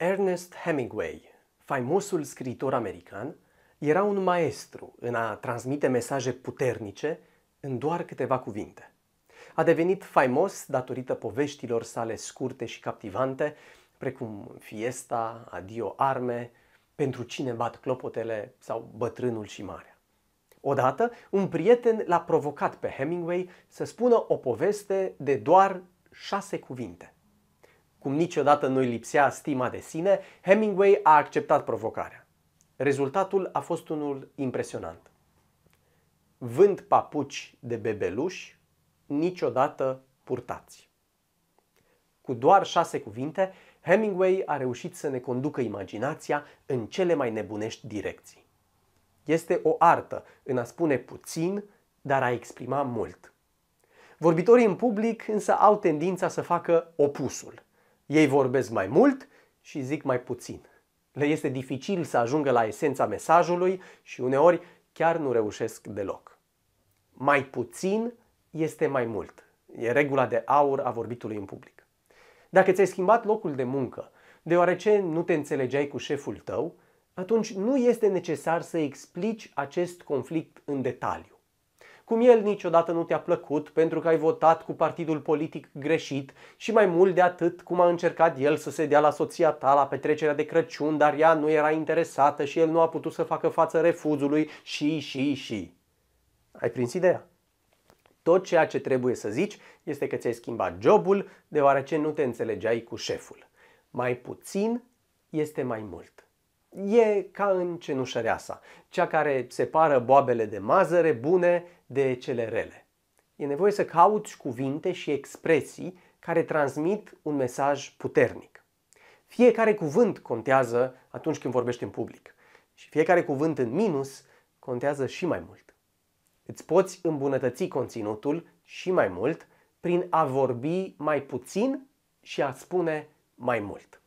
Ernest Hemingway, faimosul scriitor american, era un maestru în a transmite mesaje puternice în doar câteva cuvinte. A devenit faimos datorită poveștilor sale scurte și captivante, precum Fiesta, Adio Arme, Pentru cine bat clopotele sau Bătrânul și Marea. Odată, un prieten l-a provocat pe Hemingway să spună o poveste de doar șase cuvinte. Cum niciodată nu-i lipsea stima de sine, Hemingway a acceptat provocarea. Rezultatul a fost unul impresionant. Vând papuci de bebeluși, niciodată purtați. Cu doar șase cuvinte, Hemingway a reușit să ne conducă imaginația în cele mai nebunești direcții. Este o artă în a spune puțin, dar a exprima mult. Vorbitorii în public însă au tendința să facă opusul – ei vorbesc mai mult și zic mai puțin. Le este dificil să ajungă la esența mesajului și uneori chiar nu reușesc deloc. Mai puțin este mai mult. E regula de aur a vorbitului în public. Dacă ți-ai schimbat locul de muncă, deoarece nu te înțelegeai cu șeful tău, atunci nu este necesar să explici acest conflict în detaliu cum el niciodată nu te-a plăcut pentru că ai votat cu partidul politic greșit și mai mult de atât cum a încercat el să se dea la soția ta la petrecerea de Crăciun, dar ea nu era interesată și el nu a putut să facă față refuzului și, și, și. Ai prins ideea? Tot ceea ce trebuie să zici este că ți-ai schimbat jobul deoarece nu te înțelegeai cu șeful. Mai puțin este mai mult e ca în cenușăreasa, cea care separă boabele de mazăre bune de cele rele. E nevoie să cauți cuvinte și expresii care transmit un mesaj puternic. Fiecare cuvânt contează atunci când vorbești în public și fiecare cuvânt în minus contează și mai mult. Îți poți îmbunătăți conținutul și mai mult prin a vorbi mai puțin și a spune mai mult.